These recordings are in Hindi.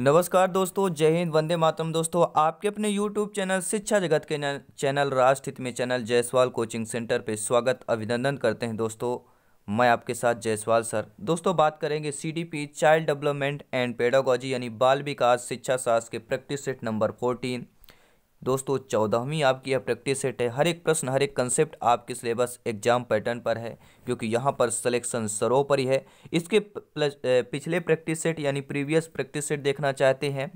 नमस्कार दोस्तों जय हिंद वंदे मातरम दोस्तों आपके अपने YouTube चैनल शिक्षा जगत के चैनल राजस्थित में चैनल जयसवाल कोचिंग सेंटर पर स्वागत अभिनंदन करते हैं दोस्तों मैं आपके साथ जयसवाल सर दोस्तों बात करेंगे C D P child development and pedagogy यानी बाल विकास शिक्षा शास्त्र के प्रैक्टिस सेट नंबर फोर्टीन दोस्तों चौदहवीं आपकी यह प्रैक्टिस सेट है हर एक प्रश्न हर एक कंसेप्ट आपके सिलेबस एग्जाम पैटर्न पर है क्योंकि यहाँ पर सिलेक्शन ही है इसके पिछले प्रैक्टिस सेट यानी प्रीवियस प्रैक्टिस सेट देखना चाहते हैं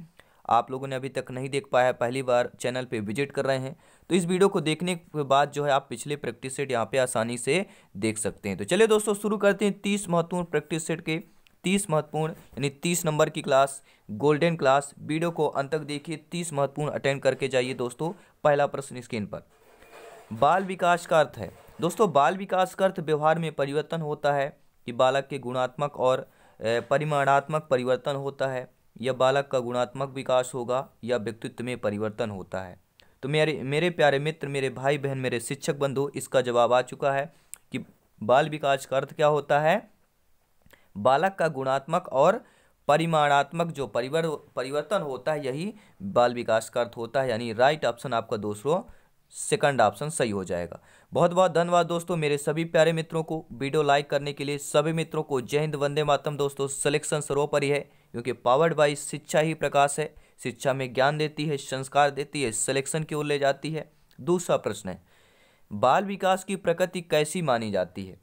आप लोगों ने अभी तक नहीं देख पाया है पहली बार चैनल पे विजिट कर रहे हैं तो इस वीडियो को देखने के बाद जो है आप पिछले प्रैक्टिस सेट यहाँ पे आसानी से देख सकते हैं तो चलिए दोस्तों शुरू करते हैं तीस महत्वपूर्ण प्रैक्टिस सेट के तीस महत्वपूर्ण यानी तीस नंबर की क्लास गोल्डन क्लास वीडियो को अंत तक देखिए तीस महत्वपूर्ण अटेंड करके जाइए दोस्तों पहला प्रश्न स्क्रीन पर बाल विकास का अर्थ है दोस्तों बाल विकास का अर्थ व्यवहार में परिवर्तन होता है कि बालक के गुणात्मक और परिमाणात्मक परिवर्तन होता है या बालक का गुणात्मक विकास होगा या व्यक्तित्व में परिवर्तन होता है तो मेरे मेरे प्यारे मित्र मेरे भाई बहन मेरे शिक्षक बंधु इसका जवाब आ चुका है कि बाल विकास का अर्थ क्या होता है बालक का गुणात्मक और परिमाणात्मक जो परिवर्त परिवर्तन होता है यही बाल विकास का अर्थ होता है यानी राइट ऑप्शन आपका दोस्तों सेकंड ऑप्शन सही हो जाएगा बहुत बहुत धन्यवाद दोस्तों मेरे सभी प्यारे मित्रों को वीडियो लाइक करने के लिए सभी मित्रों को जय हिंद वंदे मातम दोस्तों सिलेक्शन सर्वोपरि है क्योंकि पावर्ड बाई शिक्षा ही प्रकाश है शिक्षा में ज्ञान देती है संस्कार देती है सिलेक्शन की ओर ले जाती है दूसरा प्रश्न है बाल विकास की प्रकृति कैसी मानी जाती है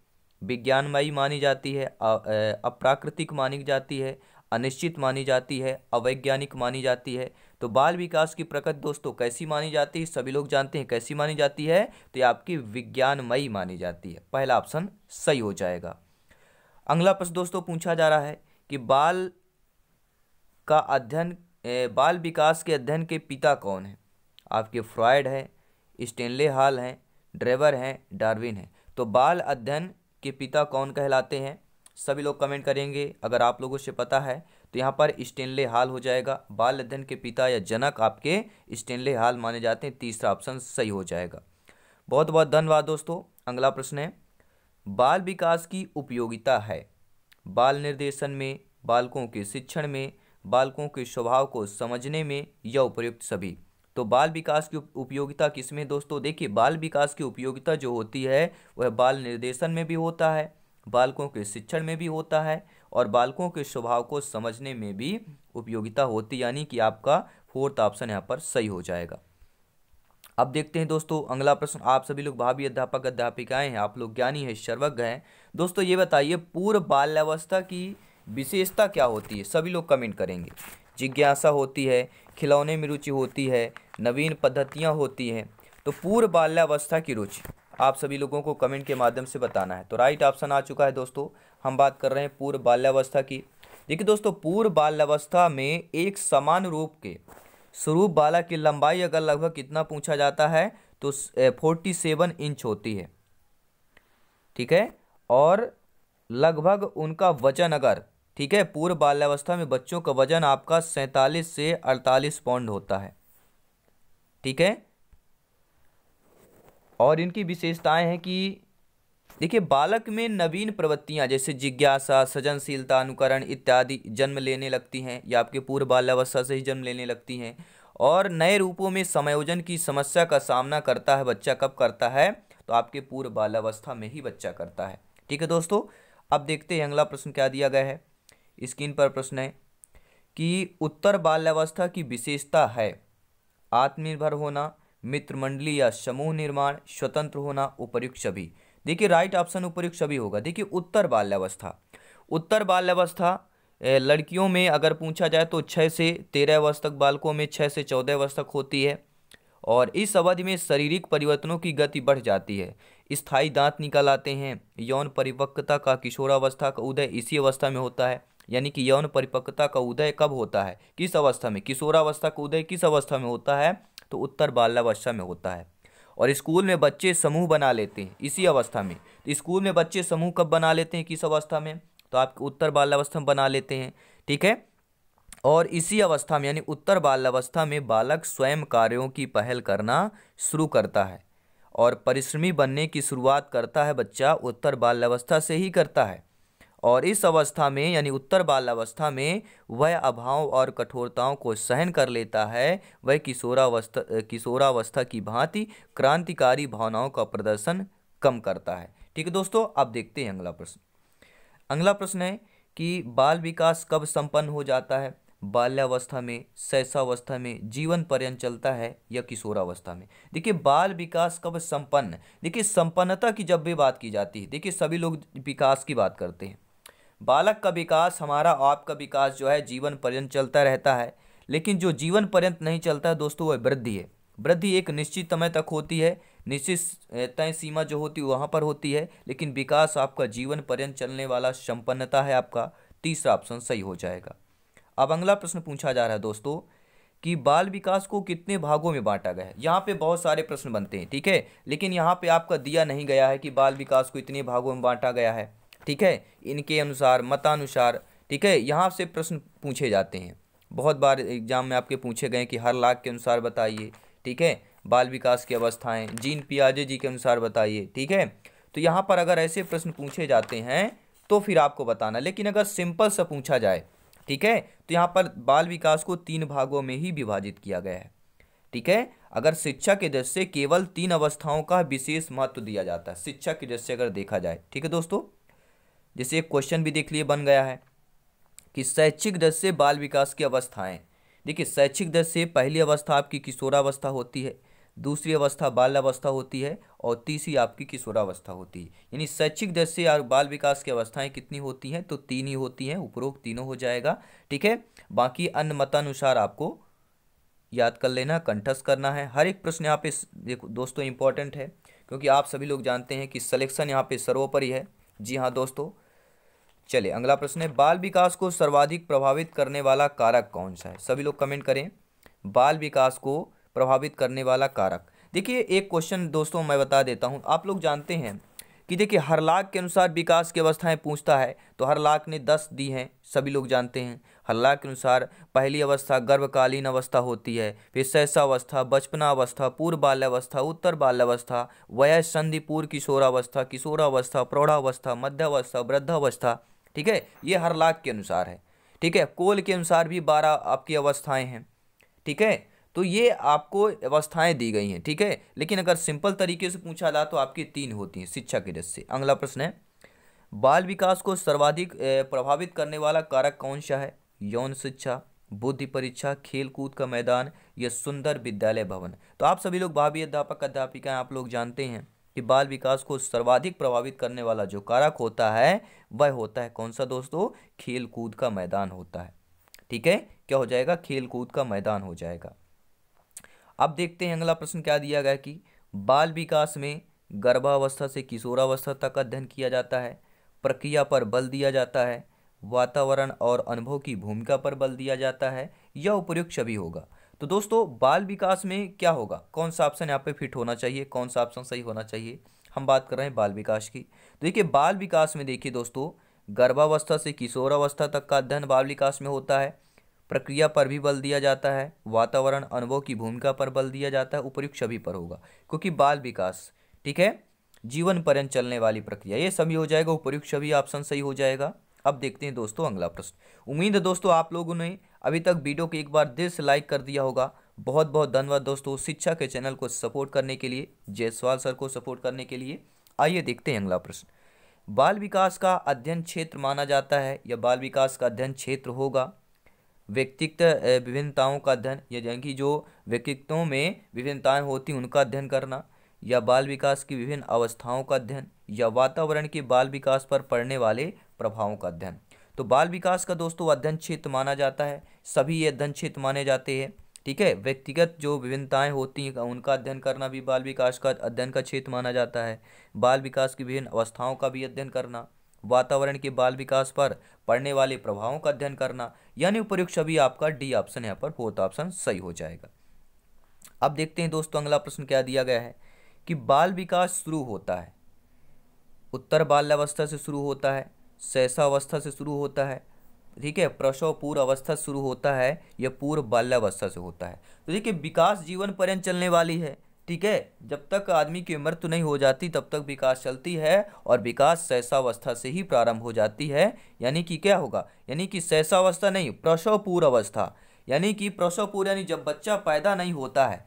विज्ञानमयी मानी जाती है अप्राकृतिक मानी जाती है अनिश्चित मानी जाती है अवैज्ञानिक मानी जाती है तो बाल विकास की प्रकृति दोस्तों कैसी मानी जाती है सभी लोग जानते हैं कैसी मानी जाती है तो ये आपकी विज्ञानमयी मानी जाती है पहला ऑप्शन सही हो जाएगा अगला प्रश्न दोस्तों पूछा जा रहा है कि बाल का अध्ययन बाल विकास के अध्ययन के पिता कौन है आपके फ्रॉयड हैं स्टेनले हाल हैं ड्रेवर हैं डार्विन हैं तो बाल अध्ययन के पिता कौन कहलाते हैं सभी लोग कमेंट करेंगे अगर आप लोगों से पता है तो यहाँ पर स्टेनले हाल हो जाएगा बाल अध्ययन के पिता या जनक आपके स्टेनले हाल माने जाते हैं तीसरा ऑप्शन सही हो जाएगा बहुत बहुत धन्यवाद दोस्तों अगला प्रश्न है बाल विकास की उपयोगिता है बाल निर्देशन में बालकों के शिक्षण में बालकों के स्वभाव को समझने में यह उपयुक्त सभी तो बाल विकास की उपयोगिता किसमें दोस्तों देखिए बाल विकास की उपयोगिता जो होती है वह बाल निर्देशन में भी होता है बालकों के शिक्षण में भी होता है और बालकों के स्वभाव को समझने में भी उपयोगिता होती यानी कि आपका फोर्थ ऑप्शन यहाँ पर सही हो जाएगा अब देखते हैं दोस्तों अगला प्रश्न आप सभी लोग भावी अध्यापक अध्यापिकाएं हैं आप लोग ज्ञानी हैं सर्वज्ञ हैं दोस्तों ये बताइए पूर्व बाल्यावस्था की विशेषता क्या होती है सभी लोग कमेंट करेंगे जिज्ञासा होती है खिलौने में रुचि होती है नवीन पद्धतियाँ होती हैं तो पूर्व बाल्यावस्था की रुचि आप सभी लोगों को कमेंट के माध्यम से बताना है तो राइट ऑप्शन आ चुका है दोस्तों हम बात कर रहे हैं पूर्व बाल्यावस्था की देखिए दोस्तों पूर्व बाल्यावस्था में एक समान रूप के स्वरूप बाला की लंबाई अगर लगभग कितना पूछा जाता है तो फोर्टी सेवन इंच होती है ठीक है और लगभग उनका वजन अगर ठीक है पूर्व बाल्यावस्था में बच्चों का वजन आपका सैंतालीस से अड़तालीस पौंड होता है ठीक है और इनकी विशेषताएं हैं कि देखिए बालक में नवीन प्रवृत्तियां जैसे जिज्ञासा सृजनशीलता अनुकरण इत्यादि जन्म लेने लगती हैं या आपके पूर्व बाल्यावस्था से ही जन्म लेने लगती हैं और नए रूपों में समायोजन की समस्या का सामना करता है बच्चा कब करता है तो आपके पूर्व बाल्यावस्था में ही बच्चा करता है ठीक है दोस्तों अब देखते हैं अगला प्रश्न क्या दिया गया है स्क्रीन पर प्रश्न है कि उत्तर बाल्यावस्था की विशेषता है आत्मनिर्भर होना मित्र मंडली या समूह निर्माण स्वतंत्र होना उपयुक्त सभी देखिए राइट ऑप्शन उपयुक्त सभी होगा देखिए उत्तर बाल्यावस्था उत्तर बाल्यावस्था लड़कियों में अगर पूछा जाए तो छः से तेरह वर्ष तक बालकों में छः से चौदह वर्ष तक होती है और इस अवधि में शारीरिक परिवर्तनों की गति बढ़ जाती है स्थायी दांत निकल आते हैं यौन परिपक्वता का किशोरावस्था का उदय इसी अवस्था में होता है यानी कि यौन परिपक्वता का उदय कब होता है किस अवस्था में किशोरावस्था का उदय किस अवस्था में होता है तो उत्तर बाल्यावस्था में होता है और स्कूल में बच्चे समूह बना लेते हैं इसी अवस्था में तो स्कूल में बच्चे समूह कब बना लेते हैं किस अवस्था में तो आप उत्तर बाल्यावस्था में बना लेते हैं ठीक है और इसी अवस्था में यानी उत्तर बाल्यावस्था में बालक स्वयं कार्यों की पहल करना शुरू करता है और परिश्रमी बनने की शुरुआत करता है बच्चा उत्तर बाल्यावस्था से ही करता है और इस अवस्था में यानी उत्तर बाल अवस्था में वह अभाव और कठोरताओं को सहन कर लेता है वह किशोरावस्था किशोरावस्था की भांति क्रांतिकारी भावनाओं का प्रदर्शन कम करता है ठीक है दोस्तों अब देखते हैं अगला प्रश्न अगला प्रश्न है कि बाल विकास कब संपन्न हो जाता है बाल्यावस्था में शैशावस्था में जीवन पर्यंत चलता है या किशोरावस्था में देखिए बाल विकास कब संपन्न देखिए संपन्नता की जब भी बात की जाती है देखिए सभी लोग विकास की बात करते हैं बालक का विकास हमारा आपका विकास जो है जीवन पर्यंत चलता रहता है लेकिन जो जीवन पर्यंत नहीं चलता है दोस्तों वह वृद्धि है वृद्धि एक निश्चित समय तक होती है निश्चित तय सीमा जो होती है वहाँ पर होती है लेकिन विकास आपका जीवन पर्यंत चलने वाला संपन्नता है आपका तीसरा ऑप्शन सही हो जाएगा अब अगला प्रश्न पूछा जा रहा है दोस्तों कि बाल विकास को कितने भागों में बांटा गया है यहाँ पे बहुत सारे प्रश्न बनते हैं ठीक है लेकिन यहाँ पे आपका दिया नहीं गया है कि बाल विकास को इतने भागों में बांटा गया है ठीक है इनके अनुसार मतानुसार ठीक है यहाँ से प्रश्न पूछे जाते हैं बहुत बार एग्जाम में आपके पूछे गए कि हर लाख के अनुसार बताइए ठीक है बाल विकास की अवस्थाएं जीन पियाजे जी के अनुसार बताइए ठीक है तो यहाँ पर अगर ऐसे प्रश्न पूछे जाते हैं तो फिर आपको बताना लेकिन अगर सिंपल सा पूछा जाए ठीक है तो यहाँ पर बाल विकास को तीन भागों में ही विभाजित किया गया है ठीक है अगर शिक्षा के दृष्टि से केवल तीन अवस्थाओं का विशेष महत्व दिया जाता है शिक्षा की दृष्टि अगर देखा जाए ठीक है दोस्तों जैसे एक क्वेश्चन भी देख लिए बन गया है कि शैक्षिक दर से बाल विकास की अवस्थाएं देखिए शैक्षिक दर से पहली अवस्था आपकी किशोरावस्था होती है दूसरी अवस्था बाल अवस्था होती है और तीसरी आपकी किशोरावस्था होती है यानी शैक्षिक दर से और बाल विकास की अवस्थाएं कितनी होती हैं तो तीन ही होती हैं उपरोक्त तीनों हो जाएगा ठीक है बाकी अन्य मतानुसार आपको याद कर लेना कंठस्थ करना है हर एक प्रश्न यहाँ पे देखो दोस्तों इंपॉर्टेंट है क्योंकि आप सभी लोग जानते हैं कि सलेक्शन यहाँ पे सर्वोपरि है जी हाँ दोस्तों चलिए अगला प्रश्न है बाल विकास को सर्वाधिक प्रभावित करने वाला कारक कौन सा है सभी लोग कमेंट करें बाल विकास को प्रभावित करने वाला कारक देखिए एक क्वेश्चन दोस्तों मैं बता देता हूँ आप लोग जानते हैं कि देखिए हर लाख के अनुसार विकास की अवस्थाएं पूछता है तो हर लाख ने दस दी हैं सभी लोग जानते हैं हर लाख के अनुसार पहली अवस्था गर्भकालीन अवस्था होती है फिर अवस्था बचपना अवस्था पूर्व बाल्यावस्था उत्तर बाल्यावस्था वयस संधि पूर्व किशोरावस्था किशोरावस्था प्रौढ़ावस्था मध्यावस्था वृद्धावस्था ठीक है ये हर लाख के अनुसार है ठीक है कोल के अनुसार भी बारह आपकी अवस्थाएं हैं ठीक है तो ये आपको अवस्थाएं दी गई हैं ठीक है लेकिन अगर सिंपल तरीके से पूछा जाए तो आपकी तीन होती हैं शिक्षा की दृष्टि से अगला प्रश्न है बाल विकास को सर्वाधिक प्रभावित करने वाला कारक कौन सा है यौन शिक्षा बुद्धि परीक्षा खेलकूद का मैदान या सुंदर विद्यालय भवन तो आप सभी लोग भाभी अध्यापक अध्यापिका आप लोग जानते हैं कि बाल विकास को सर्वाधिक प्रभावित करने वाला जो कारक होता है वह होता है कौन सा दोस्तों खेल कूद का मैदान होता है ठीक है क्या हो जाएगा खेल कूद का मैदान हो जाएगा अब देखते हैं अगला प्रश्न क्या दिया गया कि बाल विकास में गर्भावस्था से किशोरावस्था तक अध्ययन किया जाता है प्रक्रिया पर बल दिया जाता है वातावरण और अनुभव की भूमिका पर बल दिया जाता है यह उपयुक्त सभी होगा तो दोस्तों बाल विकास में क्या होगा कौन सा ऑप्शन यहाँ पे फिट होना चाहिए कौन सा ऑप्शन सही होना चाहिए हम बात कर रहे हैं बाल विकास की तो देखिए बाल विकास में देखिए दोस्तों गर्भावस्था से किशोरावस्था तक का अध्ययन बाल विकास में होता है प्रक्रिया पर भी बल दिया जाता है वातावरण अनुभव की भूमिका पर बल दिया जाता है उपयुक्त सभी पर होगा क्योंकि बाल विकास ठीक है जीवन पर्यंत चलने वाली प्रक्रिया ये सभी हो जाएगा उपयुक्त सभी ऑप्शन सही हो जाएगा अब देखते हैं दोस्तों अगला प्रश्न उम्मीद है दोस्तों आप लोगों ने अभी तक वीडियो को एक बार दिल से लाइक कर दिया होगा बहुत बहुत धन्यवाद दोस्तों शिक्षा के चैनल को सपोर्ट करने के लिए जयसवाल सर को सपोर्ट करने के लिए आइए देखते हैं अगला प्रश्न बाल विकास का अध्ययन क्षेत्र माना जाता है या बाल विकास का अध्ययन क्षेत्र होगा व्यक्तित्व विभिन्नताओं का अध्ययन या यानी कि जो व्यक्तित्वों में विभिन्नताएँ होती उनका अध्ययन करना या बाल विकास की विभिन्न अवस्थाओं का अध्ययन या वातावरण के बाल विकास पर पड़ने वाले प्रभावों का अध्ययन तो बाल विकास का दोस्तों अध्ययन क्षेत्र माना जाता है सभी ये अध्ययन क्षेत्र माने जाते हैं ठीक है व्यक्तिगत जो विभिन्नताएं होती हैं उनका अध्ययन करना भी बाल विकास का अध्ययन का क्षेत्र माना जाता है बाल विकास की विभिन्न अवस्थाओं का भी अध्ययन करना वातावरण के बाल विकास पर पड़ने वाले प्रभावों का अध्ययन करना यानी उपयुक्त सभी आपका डी ऑप्शन यहाँ पर फोर्थ ऑप्शन सही हो जाएगा अब देखते हैं दोस्तों अगला प्रश्न क्या दिया गया है कि बाल विकास शुरू होता है उत्तर बाल्यावस्था से शुरू होता है अवस्था से शुरू होता है ठीक है प्रसव पूर्व अवस्था शुरू होता है यह पूर्व बाल्यावस्था से होता है तो देखिए विकास जीवन पर्यंत चलने वाली है ठीक है जब तक आदमी की मृत्यु तो नहीं हो जाती तब तक विकास चलती है और विकास सहसावस्था से ही प्रारंभ हो जाती है यानी कि क्या होगा यानी कि सहसावस्था नहीं प्रसव पूर्व अवस्था यानी कि प्रसव पूर्व यानी जब बच्चा पैदा नहीं होता है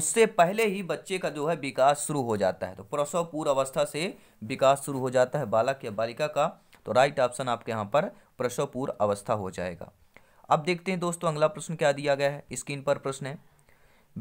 उससे पहले ही बच्चे का जो है विकास शुरू हो जाता है तो प्रसव पूर्व अवस्था से विकास शुरू हो जाता है बालक या बालिका का तो राइट ऑप्शन आपके यहाँ पर प्रसवपूर्व अवस्था हो जाएगा अब देखते हैं दोस्तों अगला प्रश्न क्या दिया गया है स्क्रीन पर प्रश्न है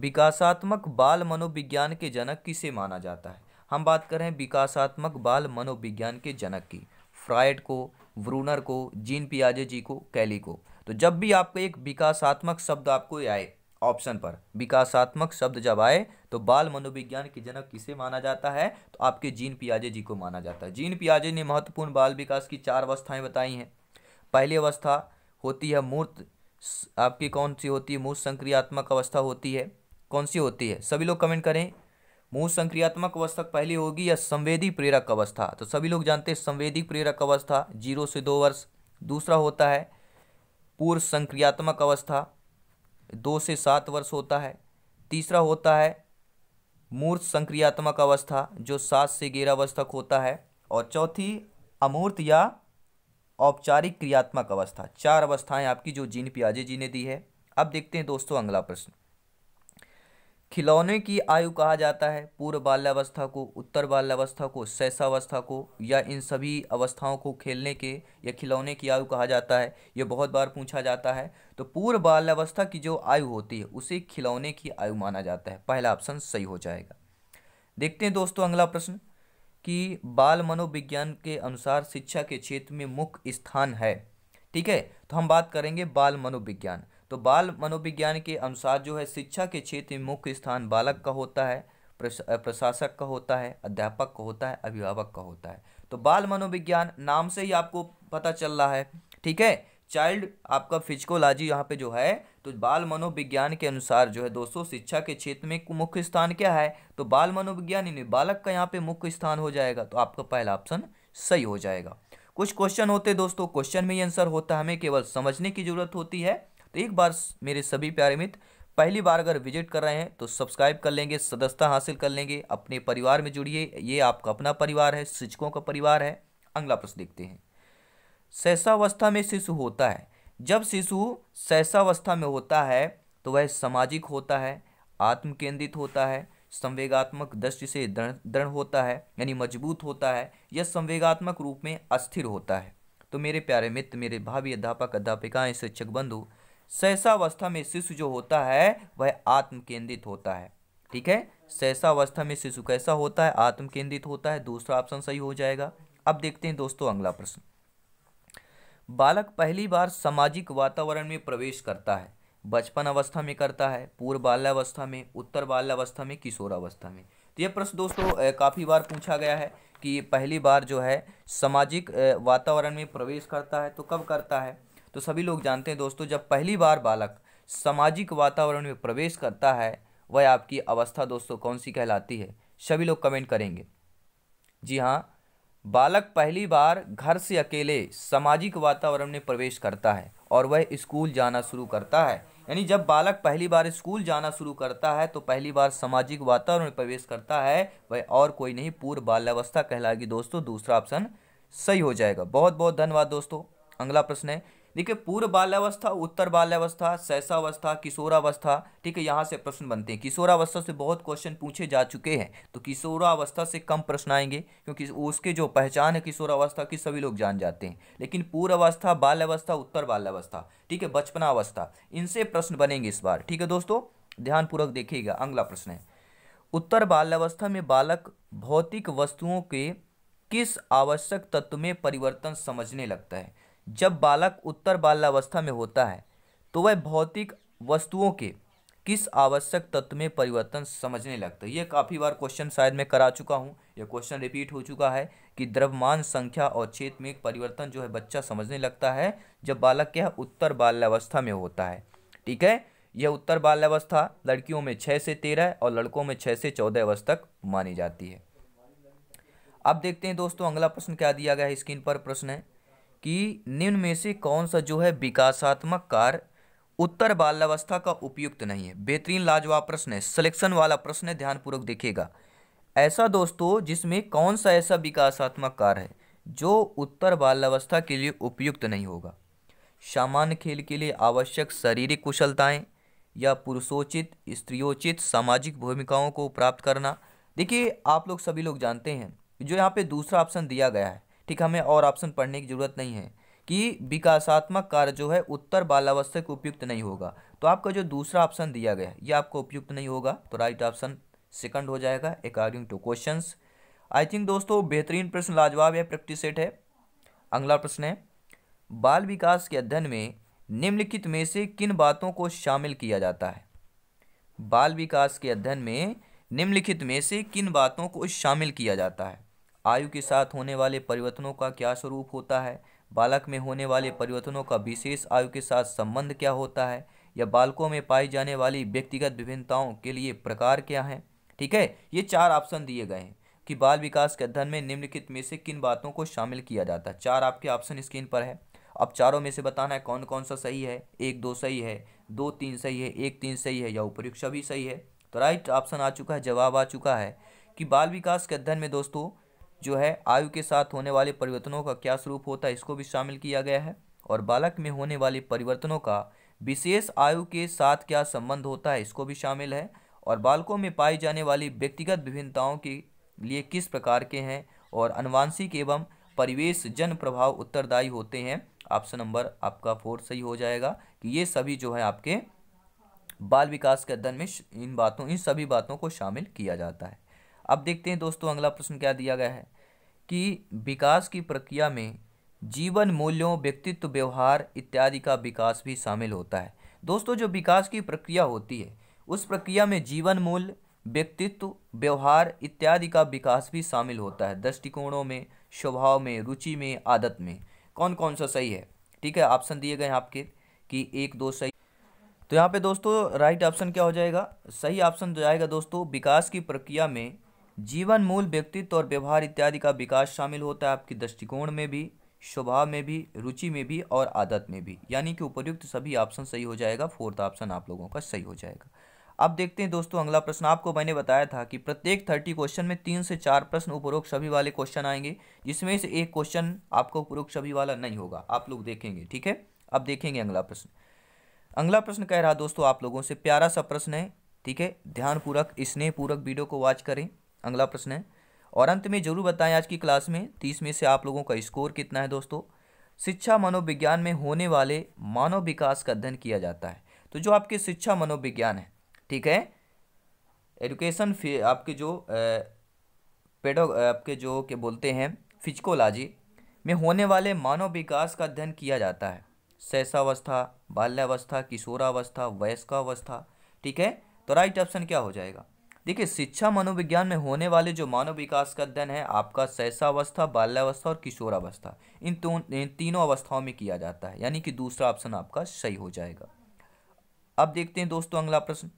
विकासात्मक बाल मनोविज्ञान के जनक किसे माना जाता है हम बात कर रहे हैं विकासात्मक बाल मनोविज्ञान के जनक की फ्रायड को व्रूनर को जीन पियाजे जी को कैली को तो जब भी आपको एक विकासात्मक शब्द आपको आए ऑप्शन पर विकासात्मक शब्द जब आए तो बाल मनोविज्ञान के जनक किसे माना जाता है तो आपके जीन पियाजे जी को माना जाता है जीन पियाजे ने महत्वपूर्ण बाल विकास की चार अवस्थाएं बताई हैं पहली अवस्था होती है मूर्त आपकी कौन सी होती है मूर्त संक्रियात्मक अवस्था होती है कौन सी होती है सभी लोग कमेंट करें मूर्त संक्रियात्मक अवस्था पहली होगी या संवेदी प्रेरक अवस्था तो सभी लोग जानते हैं संवेदी प्रेरक अवस्था जीरो से दो वर्ष दूसरा होता है पूर्व संक्रियात्मक अवस्था दो से सात वर्ष होता है तीसरा होता है मूर्त संक्रियात्मक अवस्था जो सात से ग्यारह वर्ष तक होता है और चौथी अमूर्त या औपचारिक क्रियात्मक अवस्था चार अवस्थाएं आपकी जो जीन पियाजे जी ने दी है अब देखते हैं दोस्तों अगला प्रश्न खिलौने की आयु कहा जाता है पूर्व बाल्यावस्था को उत्तर बाल्यावस्था को शैशावस्था को या इन सभी अवस्थाओं को खेलने के या खिलौने की आयु कहा जाता है ये बहुत बार पूछा जाता है तो पूर्व बाल्यावस्था की जो आयु होती है उसे खिलौने की आयु माना जाता है पहला ऑप्शन सही हो जाएगा देखते हैं दोस्तों अगला प्रश्न कि बाल मनोविज्ञान के अनुसार शिक्षा के क्षेत्र में मुख्य स्थान है ठीक है तो हम बात करेंगे बाल मनोविज्ञान तो बाल मनोविज्ञान के अनुसार जो है शिक्षा के क्षेत्र में मुख्य स्थान बालक का होता है प्रशासक का होता है अध्यापक का होता है अभिभावक का होता है तो बाल मनोविज्ञान नाम से ही आपको पता चल रहा है ठीक है चाइल्ड आपका फिजिकोलॉजी यहाँ पे जो है तो बाल मनोविज्ञान के अनुसार जो है दोस्तों शिक्षा के क्षेत्र में मुख्य स्थान क्या है तो बाल मनोविज्ञान यानी बालक का यहाँ पे मुख्य स्थान हो जाएगा तो आपका पहला ऑप्शन सही हो जाएगा कुछ क्वेश्चन होते दोस्तों क्वेश्चन में ही आंसर होता है हमें केवल समझने की जरूरत होती है तो एक बार मेरे सभी प्यारे मित्र पहली बार अगर विजिट कर रहे हैं तो सब्सक्राइब कर लेंगे सदस्यता हासिल कर लेंगे अपने परिवार में जुड़िए ये आपका अपना परिवार है शिक्षकों का परिवार है अगला प्रश्न देखते हैं सहसावस्था में शिशु होता है जब शिशु सहसावस्था में होता है तो वह सामाजिक होता है आत्मकेंद्रित होता है संवेगात्मक दृष्टि से दृढ़ होता है यानी मजबूत होता है या संवेगात्मक रूप में अस्थिर होता है तो मेरे प्यारे मित्र मेरे भाभी अध्यापक अध्यापिकाएँ शिक्षक बंधु शैशावस्था में शिशु जो होता है वह आत्म केंद्रित होता है ठीक है शैशावस्था में शिशु कैसा होता है आत्म केंद्रित होता है दूसरा ऑप्शन सही हो जाएगा अब देखते हैं दोस्तों अगला प्रश्न बालक पहली बार सामाजिक वातावरण में प्रवेश करता है बचपन अवस्था में करता है पूर्व बाल्यावस्था में उत्तर बाल्यावस्था में किशोरावस्था में तो यह प्रश्न दोस्तों काफ़ी बार पूछा गया है कि पहली बार जो है सामाजिक वातावरण में प्रवेश करता है तो कब करता है तो सभी लोग जानते हैं दोस्तों जब पहली बार बालक सामाजिक वातावरण में प्रवेश करता है वह आपकी अवस्था दोस्तों कौन सी कहलाती है सभी लोग कमेंट करेंगे जी हाँ बालक पहली बार घर से अकेले सामाजिक वातावरण में प्रवेश करता है और वह स्कूल जाना शुरू करता है यानी जब बालक पहली बार स्कूल जाना शुरू करता है तो पहली बार सामाजिक वातावरण में प्रवेश करता है वह और कोई नहीं पूर्व बाल्यावस्था कहलाएगी दोस्तों दूसरा ऑप्शन सही हो जाएगा बहुत बहुत धन्यवाद दोस्तों अगला प्रश्न है देखिए पूर्व बाल्यावस्था उत्तर बाल्यावस्था सहसावस्था किशोरावस्था ठीक है यहाँ से प्रश्न बनते हैं किशोरावस्था से बहुत क्वेश्चन पूछे जा चुके हैं तो किशोरावस्था से कम प्रश्न आएंगे क्योंकि उसके जो पहचान है किशोरावस्था की सभी लोग जान जाते हैं लेकिन पूर्वावस्था बाल्यावस्था उत्तर बाल्यावस्था ठीक है बचपनावस्था इनसे प्रश्न बनेंगे इस बार ठीक है दोस्तों ध्यानपूर्वक देखिएगा अगला प्रश्न है उत्तर बाल्यावस्था में बालक भौतिक वस्तुओं के किस आवश्यक तत्व में परिवर्तन समझने लगता है जब बालक उत्तर बाल्यावस्था में होता है तो वह भौतिक वस्तुओं के किस आवश्यक तत्व में परिवर्तन समझने लगता है ये काफ़ी बार क्वेश्चन शायद मैं करा चुका हूँ यह क्वेश्चन रिपीट हो चुका है कि द्रव्यमान संख्या और क्षेत्र में परिवर्तन जो है बच्चा समझने लगता है जब बालक क्या उत्तर बाल्यावस्था में होता है ठीक है यह उत्तर बाल्यावस्था लड़कियों में छः से तेरह और लड़कों में छः से चौदह वर्ष तक मानी जाती है अब देखते हैं दोस्तों अगला प्रश्न क्या दिया गया है स्क्रीन पर प्रश्न है कि निम्न में से कौन सा जो है विकासात्मक कार्य उत्तर बाल्यावस्था का उपयुक्त नहीं है बेहतरीन लाजवाब प्रश्न है सिलेक्शन वाला प्रश्न है ध्यानपूर्वक देखेगा ऐसा दोस्तों जिसमें कौन सा ऐसा विकासात्मक कार्य है जो उत्तर बाल्यावस्था के लिए उपयुक्त नहीं होगा सामान्य खेल के लिए आवश्यक शारीरिक कुशलताएं या पुरुषोचित स्त्रियोचित सामाजिक भूमिकाओं को प्राप्त करना देखिए आप लोग सभी लोग जानते हैं जो यहाँ पे दूसरा ऑप्शन दिया गया है ठीक हमें और ऑप्शन पढ़ने की ज़रूरत नहीं है कि विकासात्मक कार्य जो है उत्तर बालावस्था को उपयुक्त नहीं होगा तो आपका जो दूसरा ऑप्शन दिया गया ये आपको उपयुक्त नहीं होगा तो राइट ऑप्शन सेकंड हो जाएगा according to question I think दोस्तों बेहतरीन प्रश्न लाजवाब है प्रैक्टिस सेट है अगला प्रश्न है बाल विकास के अध्ययन में निम्नलिखित में से किन बातों को शामिल किया जाता है बाल विकास के अध्ययन में निम्नलिखित में से किन बातों को शामिल किया जाता है आयु के साथ होने वाले परिवर्तनों का क्या स्वरूप होता है बालक में होने वाले परिवर्तनों का विशेष आयु के साथ संबंध क्या होता है या बालकों में पाई जाने वाली व्यक्तिगत विभिन्नताओं के लिए प्रकार क्या हैं ठीक है ये चार ऑप्शन दिए गए हैं कि बाल विकास के अध्ययन में निम्नलिखित में से किन बातों को शामिल किया जाता है चार आपके ऑप्शन स्क्रीन पर है अब चारों में से बताना है कौन कौन सा सही है एक दो सही है दो तीन सही है एक तीन सही है या उपयुक्त भी सही है तो राइट ऑप्शन आ चुका है जवाब आ चुका है कि बाल विकास के अध्ययन में दोस्तों जो है आयु के साथ होने वाले परिवर्तनों का क्या स्वरूप होता है इसको भी शामिल किया गया है और बालक में होने वाले परिवर्तनों का विशेष आयु के साथ क्या संबंध होता है इसको भी शामिल है और बालकों में पाई जाने वाली व्यक्तिगत विभिन्नताओं के लिए किस प्रकार के हैं और अनुवांशिक एवं परिवेश जन प्रभाव उत्तरदायी होते हैं ऑप्शन नंबर आपका फोर सही हो जाएगा कि ये सभी जो है आपके बाल विकास के अध्ययन में इन बातों इन सभी बातों को शामिल किया जाता है अब देखते हैं दोस्तों अगला प्रश्न क्या दिया गया है कि विकास की प्रक्रिया में जीवन मूल्यों व्यक्तित्व व्यवहार इत्यादि का विकास भी शामिल होता है दोस्तों जो विकास की प्रक्रिया होती है उस प्रक्रिया में जीवन मूल्य व्यक्तित्व व्यवहार इत्यादि का विकास भी शामिल होता है दृष्टिकोणों में स्वभाव में रुचि में आदत में कौन कौन सा सही है ठीक है ऑप्शन दिए गए हैं आपके कि एक दो सही तो यहाँ पे दोस्तों राइट ऑप्शन क्या हो जाएगा सही ऑप्शन जो तो आएगा दोस्तों विकास की प्रक्रिया में जीवन मूल व्यक्तित्व और व्यवहार इत्यादि का विकास शामिल होता है आपके दृष्टिकोण में भी स्वभाव में भी रुचि में भी और आदत में भी यानी कि उपयुक्त सभी ऑप्शन सही हो जाएगा फोर्थ ऑप्शन आप लोगों का सही हो जाएगा अब देखते हैं दोस्तों अगला प्रश्न आपको मैंने बताया था कि प्रत्येक थर्टी क्वेश्चन में तीन से चार प्रश्न उपरोक्त सभी वाले क्वेश्चन आएंगे जिसमें से एक क्वेश्चन आपका उपरोक्त सभी वाला नहीं होगा आप लोग देखेंगे ठीक है अब देखेंगे अगला प्रश्न अगला प्रश्न कह रहा दोस्तों आप लोगों से प्यारा सा प्रश्न है ठीक है ध्यानपूर्वक स्नेहपूर्वक वीडियो को वॉच करें अगला प्रश्न है और अंत में जरूर बताएं आज की क्लास में तीस में से आप लोगों का स्कोर कितना है दोस्तों शिक्षा मनोविज्ञान में होने वाले मानव विकास का अध्ययन किया जाता है तो जो आपके शिक्षा मनोविज्ञान है ठीक है एजुकेशन आपके जो पेडो आपके जो के बोलते हैं फिजिकोलॉजी में होने वाले मानव विकास का अध्ययन किया जाता है सहसावस्था बाल्यावस्था किशोरावस्था वयस्कावस्था ठीक है तो राइट ऑप्शन क्या हो जाएगा देखिए शिक्षा मनोविज्ञान में होने वाले जो मानव विकास का अध्ययन है आपका सहसावस्था बाल्यावस्था और किशोरावस्था इन तो इन तीनों अवस्थाओं में किया जाता है यानी कि दूसरा ऑप्शन आपका सही हो जाएगा अब देखते हैं दोस्तों अगला प्रश्न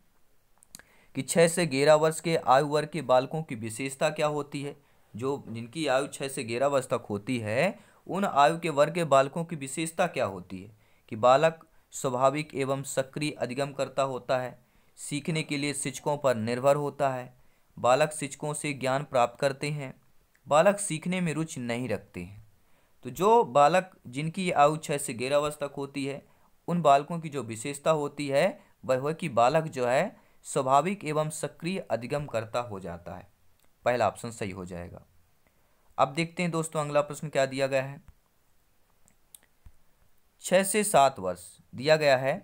कि छः से ग्यारह वर्ष के आयु वर्ग के बालकों की विशेषता क्या होती है जो जिनकी आयु छः से ग्यारह वर्ष तक होती है उन आयु के वर्ग के बालकों की विशेषता क्या होती है कि बालक स्वाभाविक एवं सक्रिय अधिगम करता होता है सीखने के लिए शिक्षकों पर निर्भर होता है बालक शिक्षकों से ज्ञान प्राप्त करते हैं बालक सीखने में रुचि नहीं रखते हैं तो जो बालक जिनकी आयु छः से ग्यारह वर्ष तक होती है उन बालकों की जो विशेषता होती है वह है कि बालक जो है स्वाभाविक एवं सक्रिय अधिगम करता हो जाता है पहला ऑप्शन सही हो जाएगा अब देखते हैं दोस्तों अगला प्रश्न क्या दिया गया है छः से सात वर्ष दिया गया है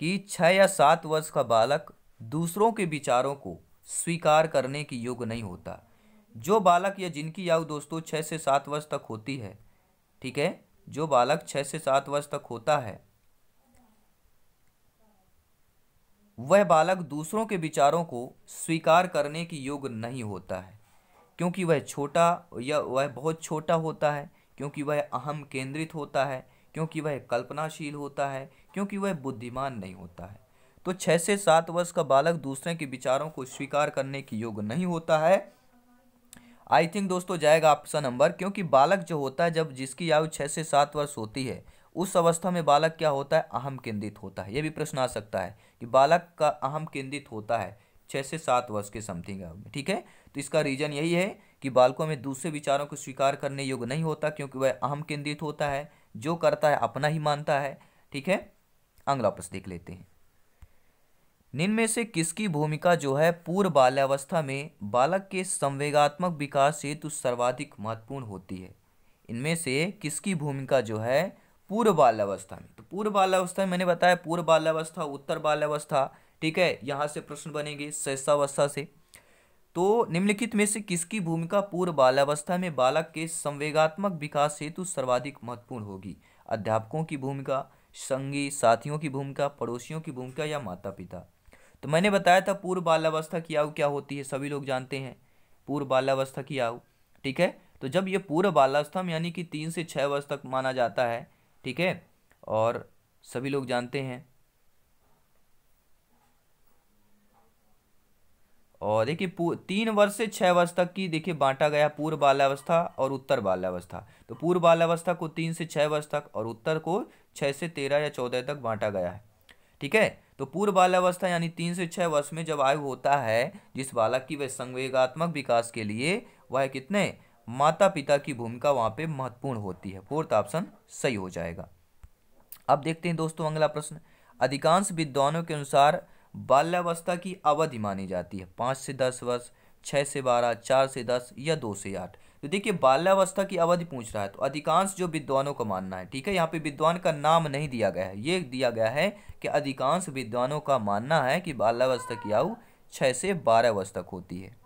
कि छः या सात वर्ष का बालक दूसरों के विचारों को स्वीकार करने की योग्य नहीं होता जो बालक या जिनकी आयु दोस्तों छः से सात वर्ष तक होती है ठीक है जो बालक छः से सात वर्ष तक होता है वह बालक दूसरों के विचारों को स्वीकार करने की योग्य नहीं होता है क्योंकि वह छोटा या वह बहुत छोटा होता है क्योंकि वह अहम केंद्रित होता है क्योंकि वह कल्पनाशील होता है क्योंकि वह बुद्धिमान नहीं होता है तो छः से सात वर्ष का बालक दूसरे के विचारों को स्वीकार करने की योग्य नहीं होता है आई थिंक दोस्तों जाएगा ऑप्शन नंबर क्योंकि बालक जो होता है जब जिसकी आयु छः से सात वर्ष होती है उस अवस्था में बालक क्या होता है अहम केंद्रित होता है यह भी प्रश्न आ सकता है कि बालक का अहम केंद्रित होता है छः से सात वर्ष के समथिंग आयु में ठीक है तो इसका रीजन यही है कि बालकों में दूसरे विचारों को स्वीकार करने योग्य नहीं होता क्योंकि वह अहम केंद्रित होता है जो करता है अपना ही मानता है ठीक है अगला प्रश्न देख लेते हैं निम्न में से किसकी भूमिका जो है पूर्व बाल्यावस्था में बालक के संवेगात्मक विकास हेतु सर्वाधिक महत्वपूर्ण होती है इनमें से किसकी भूमिका जो है पूर्व बाल्यावस्था में तो पूर्व बाल्यावस्था में मैंने बताया पूर्व बाल्यावस्था उत्तर बाल्यावस्था ठीक है यहाँ से प्रश्न बनेंगे शैशावस्था से तो निम्नलिखित में से किसकी भूमिका पूर्व बाल्यावस्था में बालक के संवेगात्मक विकास हेतु सर्वाधिक महत्वपूर्ण होगी अध्यापकों की भूमिका संगी साथियों की भूमिका पड़ोसियों की भूमिका या माता पिता तो मैंने बताया था पूर्व बाल्यावस्था की आयु क्या होती है सभी लोग जानते हैं पूर्व बाल्यावस्था की आयु ठीक है तो जब ये पूर्व बाल्यावस्था में यानी कि तीन से छः वर्ष तक माना जाता है ठीक है और सभी लोग जानते हैं और देखिए तीन वर्ष से छः वर्ष तक की देखिए बांटा गया पूर्व बाल्यावस्था और उत्तर बाल्यावस्था तो पूर्व बाल्यावस्था को तीन से छः वर्ष तक और उत्तर को छः से तेरह या चौदह तक बांटा गया है ठीक है तो पूर्व बाल्यावस्था यानी तीन से छः वर्ष में जब आयु होता है जिस बालक की वह संवेगात्मक विकास के लिए वह कितने माता पिता की भूमिका वहाँ पे महत्वपूर्ण होती है फोर्थ ऑप्शन सही हो जाएगा अब देखते हैं दोस्तों अगला प्रश्न अधिकांश विद्वानों के अनुसार बाल्यावस्था की अवधि मानी जाती है पाँच से दस वर्ष छः से बारह चार से दस या दो से आठ तो देखिए बाल्यावस्था की अवधि पूछ रहा है तो अधिकांश जो विद्वानों का मानना है ठीक है यहाँ पे विद्वान का नाम नहीं दिया गया है ये दिया गया है कि अधिकांश विद्वानों का मानना है कि बाल्यावस्था की आयु छः से बारह वर्ष तक होती है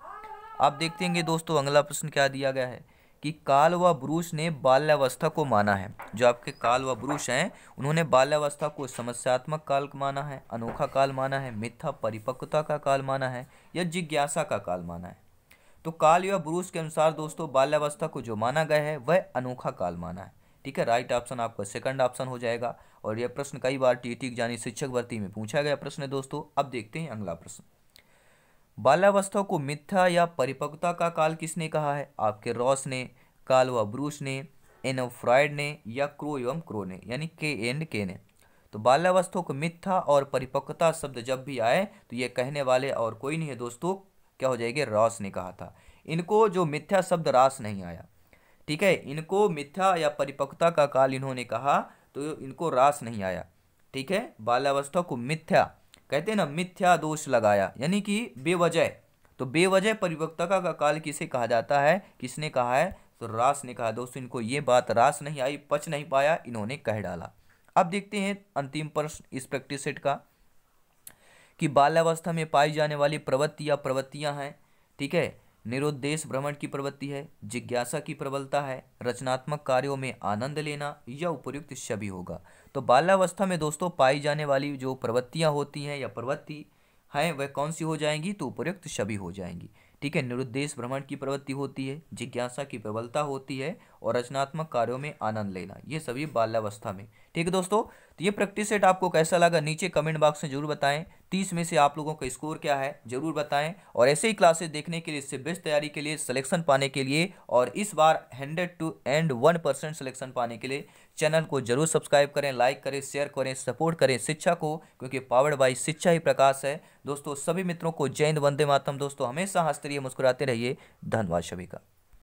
आप देखते हैं दोस्तों अगला प्रश्न क्या दिया गया है कि काल व ब्रूस ने बाल्यावस्था को माना है जो आपके काल व ब्रूस हैं उन्होंने बाल्यावस्था को समस्यात्मक काल माना है अनोखा काल माना है मिथ्या परिपक्वता का काल माना है या जिज्ञासा का काल माना है तो काल या ब्रूस के अनुसार दोस्तों बाल्यावस्था को जो माना गया है वह अनोखा काल माना है ठीक है राइट ऑप्शन आपका सेकंड ऑप्शन हो जाएगा और यह प्रश्न कई बार टीटी जानी शिक्षक भर्ती में पूछा गया प्रश्न है दोस्तों अब देखते हैं अगला प्रश्न बाल्यावस्था को मिथ्या या परिपक्वता का काल किसने कहा है आपके रॉस ने काल व ब्रूस ने एन फ्रॉयड ने या क्रो एवं क्रो ने यानी के एंड के ने तो बाल्यावस्था को मिथ्या और परिपक्वता शब्द जब भी आए तो ये कहने वाले और कोई नहीं है दोस्तों क्या हो जाएगी रॉस ने कहा था इनको जो मिथ्या शब्द रास नहीं आया ठीक है इनको मिथ्या या परिपक्वता का काल इन्होंने कहा तो इनको रास नहीं आया ठीक है बाल्यावस्था को मिथ्या कहते हैं ना मिथ्या दोष लगाया यानी कि बेवजह तो बेवजह परिवक्ता का काल किसे कहा जाता है किसने कहा है तो रास ने कहा दोस्तों इनको ये बात रास नहीं आई पच नहीं पाया इन्होंने कह डाला अब देखते हैं अंतिम प्रश्न इस प्रैक्टिस सेट का कि बाल्यावस्था में पाई जाने वाली प्रवृत्ति या प्रवृत्तियां हैं ठीक है निरुद्देश भ्रमण की प्रवृत्ति है जिज्ञासा की प्रबलता है रचनात्मक कार्यों में आनंद लेना या उपयुक्त छवि होगा तो बाल्यावस्था में दोस्तों पाई जाने वाली जो प्रवृत्तियाँ होती हैं या प्रवृत्ति हैं वह कौन सी हो जाएंगी तो उपयुक्त छवि हो जाएंगी ठीक है निरुद्देश भ्रमण की प्रवृत्ति होती है जिज्ञासा की प्रबलता होती है और रचनात्मक कार्यों में आनंद लेना ये सभी बाल्यावस्था में ठीक है दोस्तों तो ये प्रैक्टिस सेट आपको कैसा लगा नीचे कमेंट बॉक्स में जरूर बताएं तीस में से आप लोगों का स्कोर क्या है जरूर बताएं और ऐसे ही क्लासेस देखने के लिए इससे बेस्ट तैयारी के लिए सिलेक्शन पाने के लिए और इस बार hundred two and one percent selection पाने के लिए चैनल को जरूर सब्सक्राइब करें लाइक करें शेयर करें सपोर्ट करें शिक्षा को क्योंकि पावर्ड बाई शिक्षा ही प्रकाश है दोस्तों सभी मित्रों को जय हिंद वंदे मातम दोस्तों हमेशा हस्तरीय मुस्कुराते रहिए धन्यवाद सभी का